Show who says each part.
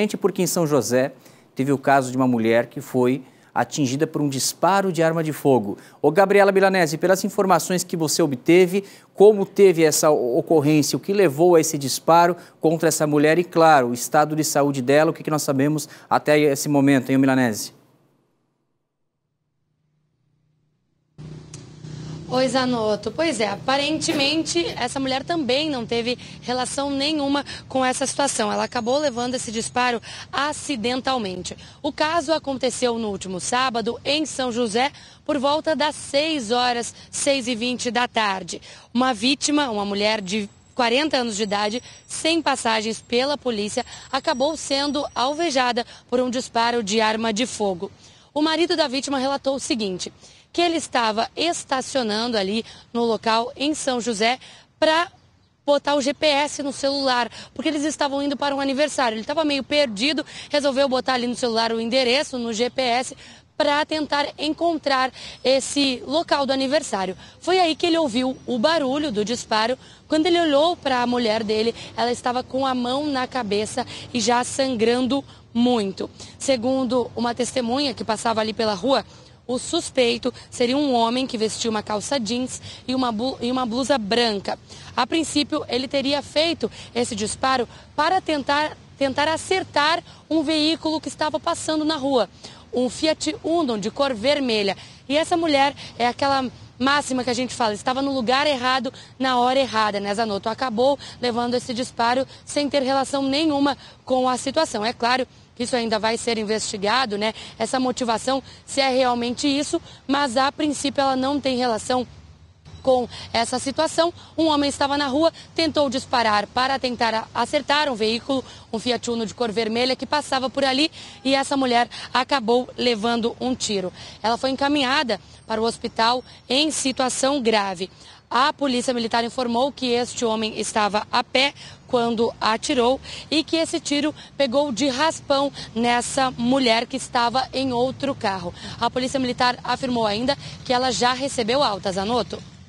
Speaker 1: Gente, porque em São José teve o caso de uma mulher que foi atingida por um disparo de arma de fogo. Ô Gabriela Milanese, pelas informações que você obteve, como teve essa ocorrência, o que levou a esse disparo contra essa mulher e, claro, o estado de saúde dela, o que nós sabemos até esse momento, hein, Milanese?
Speaker 2: Oi, Zanotto. Pois é, aparentemente essa mulher também não teve relação nenhuma com essa situação. Ela acabou levando esse disparo acidentalmente. O caso aconteceu no último sábado em São José, por volta das 6 horas, 6 e 20 da tarde. Uma vítima, uma mulher de 40 anos de idade, sem passagens pela polícia, acabou sendo alvejada por um disparo de arma de fogo. O marido da vítima relatou o seguinte: que ele estava estacionando ali no local em São José para botar o GPS no celular, porque eles estavam indo para um aniversário. Ele estava meio perdido, resolveu botar ali no celular o endereço, no GPS, para tentar encontrar esse local do aniversário. Foi aí que ele ouviu o barulho do disparo. Quando ele olhou para a mulher dele, ela estava com a mão na cabeça e já sangrando muito. Segundo uma testemunha que passava ali pela rua, o suspeito seria um homem que vestiu uma calça jeans e uma, e uma blusa branca. A princípio, ele teria feito esse disparo para tentar, tentar acertar um veículo que estava passando na rua um Fiat Uno de cor vermelha. E essa mulher é aquela máxima que a gente fala, estava no lugar errado, na hora errada, né? Zanotto acabou levando esse disparo sem ter relação nenhuma com a situação. É claro que isso ainda vai ser investigado, né? Essa motivação, se é realmente isso, mas a princípio ela não tem relação com essa situação. Um homem estava na rua, tentou disparar para tentar acertar um veículo, um Fiat Uno de cor vermelha que passava por ali e essa mulher acabou levando um tiro. Ela foi encaminhada para o hospital em situação grave. A polícia militar informou que este homem estava a pé quando atirou e que esse tiro pegou de raspão nessa mulher que estava em outro carro. A polícia militar afirmou ainda que ela já recebeu altas, Anoto.